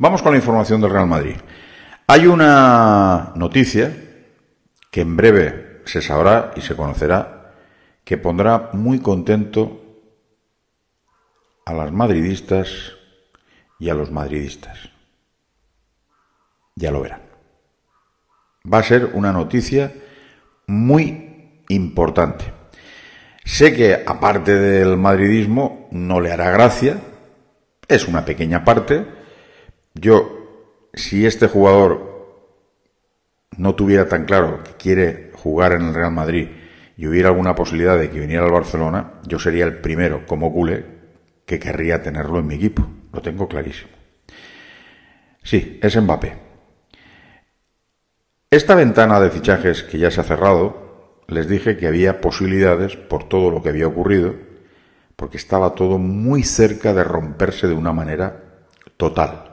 Vamos con la información del Real Madrid. Hay una noticia que en breve se sabrá y se conocerá que pondrá muy contento a las madridistas y a los madridistas. Ya lo verán. Va a ser una noticia muy importante. Sé que aparte del madridismo no le hará gracia, es una pequeña parte, yo, si este jugador no tuviera tan claro que quiere jugar en el Real Madrid y hubiera alguna posibilidad de que viniera al Barcelona, yo sería el primero, como culé, que querría tenerlo en mi equipo. Lo tengo clarísimo. Sí, es Mbappé. Esta ventana de fichajes que ya se ha cerrado, les dije que había posibilidades por todo lo que había ocurrido, porque estaba todo muy cerca de romperse de una manera total.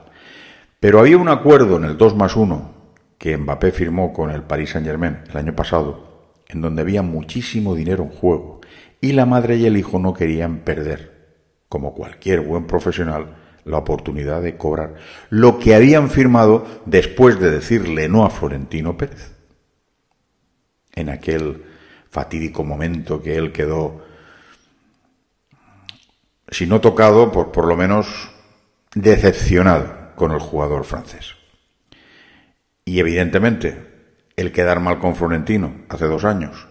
Pero había un acuerdo en el 2 más 1 que Mbappé firmó con el Paris Saint Germain el año pasado, en donde había muchísimo dinero en juego, y la madre y el hijo no querían perder, como cualquier buen profesional, la oportunidad de cobrar lo que habían firmado después de decirle no a Florentino Pérez. En aquel fatídico momento que él quedó, si no tocado, por, por lo menos decepcionado con el jugador francés. Y evidentemente, el quedar mal con Florentino hace dos años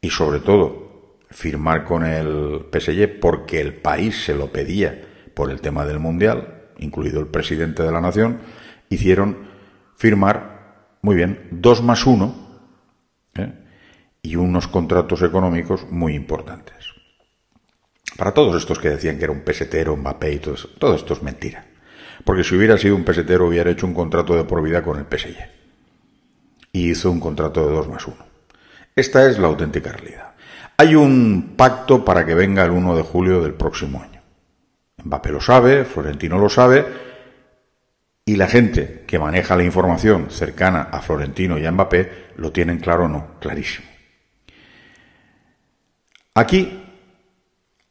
y sobre todo firmar con el PSG porque el país se lo pedía por el tema del Mundial, incluido el presidente de la nación, hicieron firmar, muy bien, dos más uno ¿eh? y unos contratos económicos muy importantes. Para todos estos que decían que era un pesetero, un Mbappé y todo esto es mentira. Porque si hubiera sido un pesetero hubiera hecho un contrato de por vida con el PSG. Y hizo un contrato de 2 más 1. Esta es la auténtica realidad. Hay un pacto para que venga el 1 de julio del próximo año. Mbappé lo sabe, Florentino lo sabe, y la gente que maneja la información cercana a Florentino y a Mbappé lo tienen claro o no, clarísimo. Aquí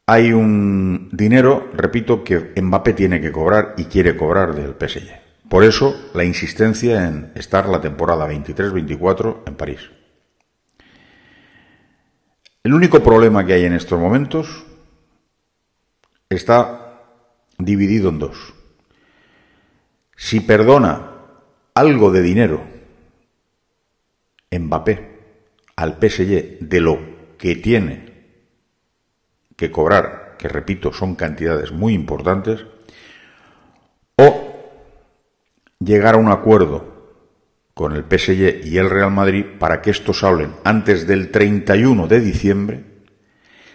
hay un dinero, repito, que Mbappé tiene que cobrar y quiere cobrar del PSG. Por eso la insistencia en estar la temporada 23-24 en París. El único problema que hay en estos momentos está dividido en dos. Si perdona algo de dinero Mbappé al PSG de lo que tiene que cobrar, que repito, son cantidades muy importantes, o llegar a un acuerdo con el PSG y el Real Madrid para que estos hablen antes del 31 de diciembre,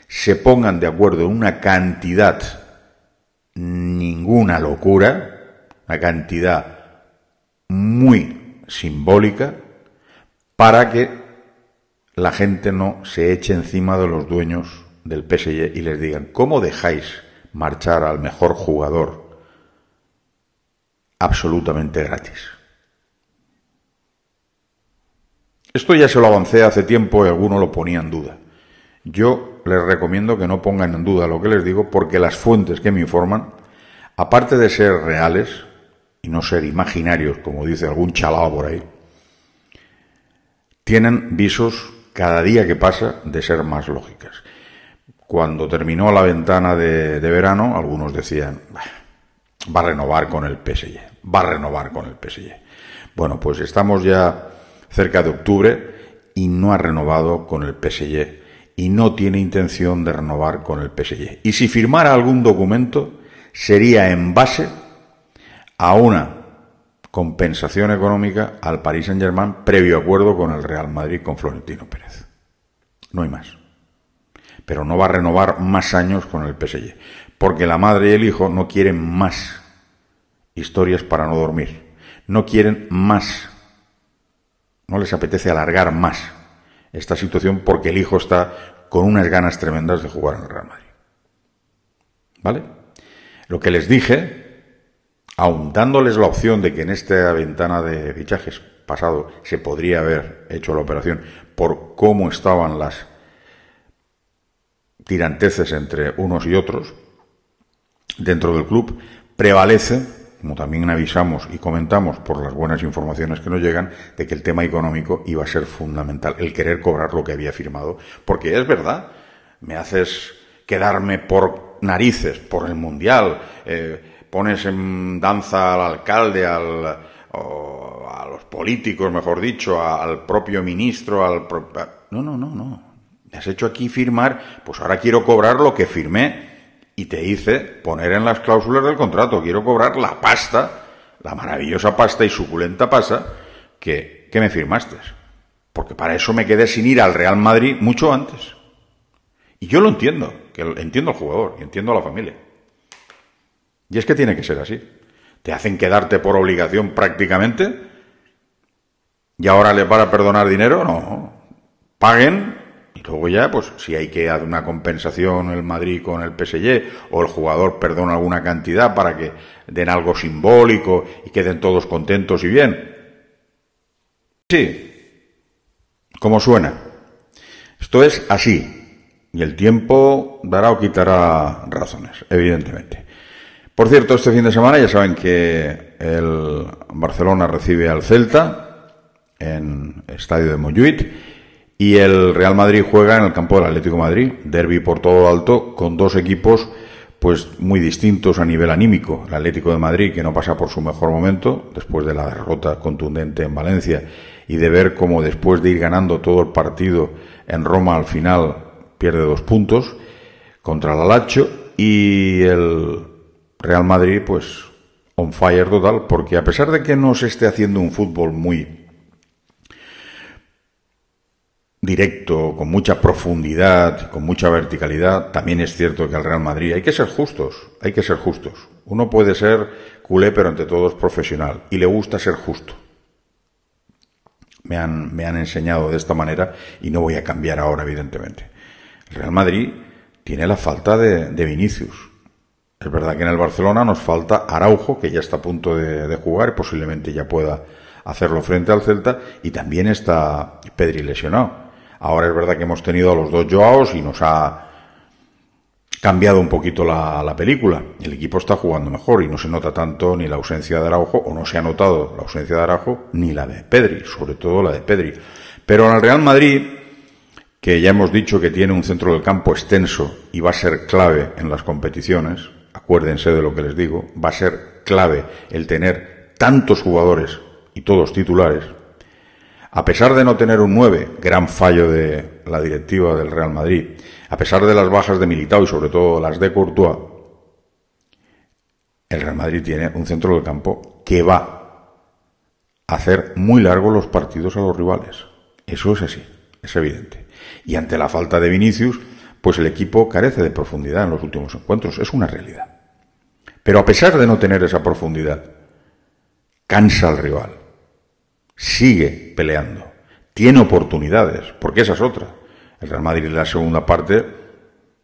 se pongan de acuerdo en una cantidad, ninguna locura, una cantidad muy simbólica, para que la gente no se eche encima de los dueños del PSG y les digan, ¿cómo dejáis marchar al mejor jugador absolutamente gratis? Esto ya se lo avancé hace tiempo y alguno lo ponía en duda. Yo les recomiendo que no pongan en duda lo que les digo porque las fuentes que me informan, aparte de ser reales y no ser imaginarios, como dice algún chalado por ahí, tienen visos cada día que pasa de ser más lógicas. Cuando terminó la ventana de, verano, algunos decían, va a renovar con el PSG, va a renovar con el PSG. Bueno, pues estamos ya cerca de octubre y no ha renovado con el PSG y no tiene intención de renovar con el PSG. Y si firmara algún documento, sería en base a una compensación económica al Paris Saint-Germain previo acuerdo con el Real Madrid con Florentino Pérez. No hay más pero no va a renovar más años con el PSG, porque la madre y el hijo no quieren más historias para no dormir, no quieren más, no les apetece alargar más esta situación porque el hijo está con unas ganas tremendas de jugar en el Real Madrid. ¿Vale? Lo que les dije, aun dándoles la opción de que en esta ventana de fichajes pasado se podría haber hecho la operación por cómo estaban las tiranteces entre unos y otros dentro del club, prevalece, como también avisamos y comentamos por las buenas informaciones que nos llegan, de que el tema económico iba a ser fundamental, el querer cobrar lo que había firmado, porque es verdad, me haces quedarme por narices, por el mundial, eh, pones en danza al alcalde, al, a los políticos, mejor dicho, al propio ministro, al... propio... No, no, no, no has hecho aquí firmar, pues ahora quiero cobrar lo que firmé y te hice poner en las cláusulas del contrato, quiero cobrar la pasta, la maravillosa pasta y suculenta pasta que, me firmaste. Porque para eso me quedé sin ir al Real Madrid mucho antes. Y yo lo entiendo, que entiendo al jugador y entiendo a la familia. Y es que tiene que ser así. Te hacen quedarte por obligación prácticamente y ahora le para a perdonar dinero. No, paguen y luego ya, pues si hay que dar una compensación el Madrid con el PSG o el jugador perdona alguna cantidad para que den algo simbólico y queden todos contentos y bien. Sí, como suena. Esto es así. Y el tiempo dará o quitará razones, evidentemente. Por cierto, este fin de semana ya saben que el Barcelona recibe al Celta en el Estadio de Montjuic y el Real Madrid juega en el campo del Atlético de Madrid, derby por todo alto, con dos equipos pues muy distintos a nivel anímico. El Atlético de Madrid, que no pasa por su mejor momento, después de la derrota contundente en Valencia, y de ver cómo después de ir ganando todo el partido en Roma al final pierde dos puntos contra el Alacho. y el Real Madrid pues on fire total porque a pesar de que no se esté haciendo un fútbol muy directo, con mucha profundidad, con mucha verticalidad, también es cierto que al Real Madrid, hay que ser justos, hay que ser justos. Uno puede ser culé, pero ante todo es profesional y le gusta ser justo. Me han, me han enseñado de esta manera y no voy a cambiar ahora, evidentemente. El Real Madrid tiene la falta de, Vinicius. Es verdad que en el Barcelona nos falta Araujo, que ya está a punto de, de jugar y posiblemente ya pueda hacerlo frente al Celta, y también está Pedri lesionado Ahora es verdad que hemos tenido a los dos Joaos y nos ha cambiado un poquito la, película. El equipo está jugando mejor y no se nota tanto ni la ausencia de Araujo, o no se ha notado la ausencia de Araujo, ni la de Pedri, sobre todo la de Pedri. Pero en el Real Madrid, que ya hemos dicho que tiene un centro del campo extenso y va a ser clave en las competiciones, acuérdense de lo que les digo, va a ser clave el tener tantos jugadores y todos titulares, a pesar de no tener un 9, gran fallo de la directiva del Real Madrid, a pesar de las bajas de Militao y sobre todo las de Courtois, el Real Madrid tiene un centro del campo que va a hacer muy largos los partidos a los rivales. Eso es así, es evidente. Y ante la falta de Vinicius, pues el equipo carece de profundidad en los últimos encuentros, es una realidad. Pero a pesar de no tener esa profundidad, cansa al rival sigue peleando. Tiene oportunidades, porque esa es otra. El Real Madrid en la segunda parte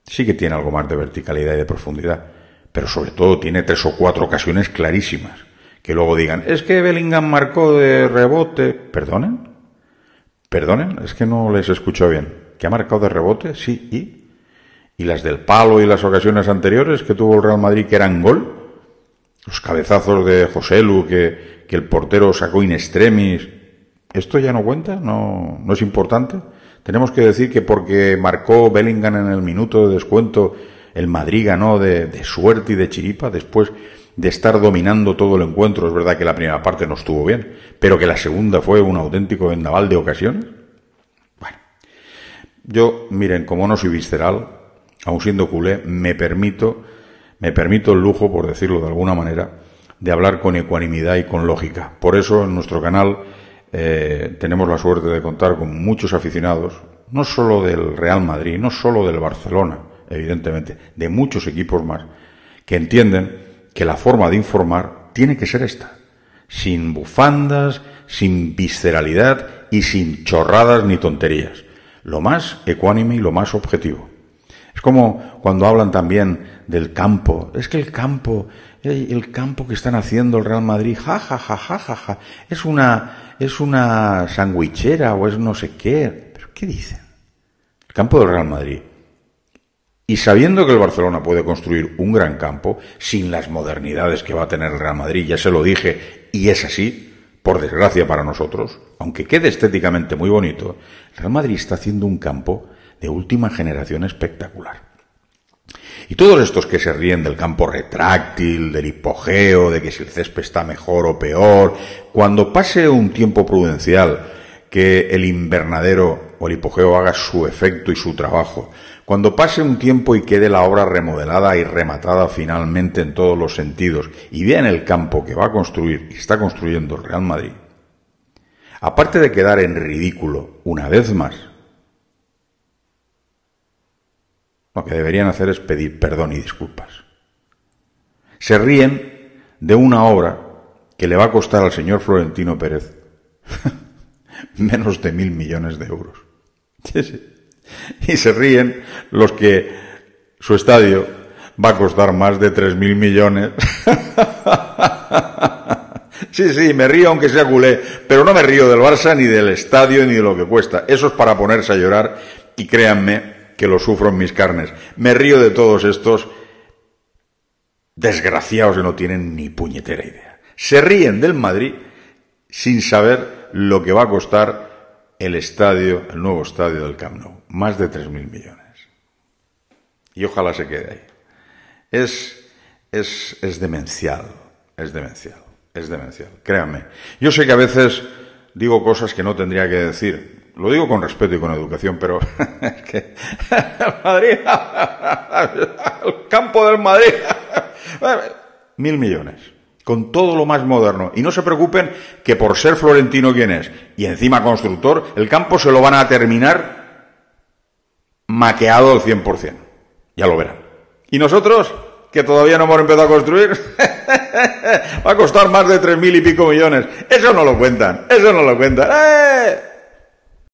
sí que tiene algo más de verticalidad y de profundidad, pero sobre todo tiene tres o cuatro ocasiones clarísimas. Que luego digan, es que Bellingham marcó de rebote. ¿Perdonen? ¿Perdonen? Es que no les escucho bien. ¿Que ha marcado de rebote? Sí, y. ¿Y las del palo y las ocasiones anteriores que tuvo el Real Madrid que eran gol? los cabezazos de José Lu que, el portero sacó in extremis, ¿esto ya no cuenta? ¿No, ¿No es importante? Tenemos que decir que porque marcó Bellingham en el minuto de descuento, el Madrid ganó de, de, suerte y de chiripa después de estar dominando todo el encuentro. Es verdad que la primera parte no estuvo bien, pero que la segunda fue un auténtico vendaval de ocasiones. Bueno, yo, miren, como no soy visceral, aun siendo culé, me permito me permito el lujo, por decirlo de alguna manera, de hablar con ecuanimidad y con lógica. Por eso en nuestro canal eh, tenemos la suerte de contar con muchos aficionados, no solo del Real Madrid, no solo del Barcelona, evidentemente, de muchos equipos más, que entienden que la forma de informar tiene que ser esta, sin bufandas, sin visceralidad y sin chorradas ni tonterías, lo más ecuánime y lo más objetivo. Es como cuando hablan también del campo. Es que el campo, el campo que están haciendo el Real Madrid, ja, ja, ja, ja, ja, ja, es una, es una sandwichera o es no sé qué. ¿Pero qué dicen? El campo del Real Madrid. Y sabiendo que el Barcelona puede construir un gran campo, sin las modernidades que va a tener el Real Madrid, ya se lo dije, y es así, por desgracia para nosotros, aunque quede estéticamente muy bonito, el Real Madrid está haciendo un campo de última generación espectacular. Y todos estos que se ríen del campo retráctil, del hipogeo, de que si el césped está mejor o peor, cuando pase un tiempo prudencial, que el invernadero o el hipogeo haga su efecto y su trabajo, cuando pase un tiempo y quede la obra remodelada y rematada finalmente en todos los sentidos, y vean el campo que va a construir y está construyendo el Real Madrid, aparte de quedar en ridículo una vez más, Lo que deberían hacer es pedir perdón y disculpas. Se ríen de una obra que le va a costar al señor Florentino Pérez menos de mil millones de euros. y se ríen los que su estadio va a costar más de tres mil millones. sí, sí, me río aunque sea culé, pero no me río del Barça ni del estadio ni de lo que cuesta. Eso es para ponerse a llorar y créanme que lo sufro en mis carnes. Me río de todos estos desgraciados que no tienen ni puñetera idea. Se ríen del Madrid sin saber lo que va a costar el estadio, el nuevo estadio del Camp Nou, más de 3.000 millones. Y ojalá se quede ahí. Es, es, es demencial, es demencial, es demencial, créanme. Yo sé que a veces digo cosas que no tendría que decir, lo digo con respeto y con educación, pero es que Madrid, el campo del Madrid, mil millones, con todo lo más moderno. Y no se preocupen que por ser florentino quien es, y encima constructor, el campo se lo van a terminar maqueado al 100%. Ya lo verán. Y nosotros, que todavía no hemos empezado a construir, va a costar más de tres mil y pico millones. Eso no lo cuentan, eso no lo cuentan. ¡Eh!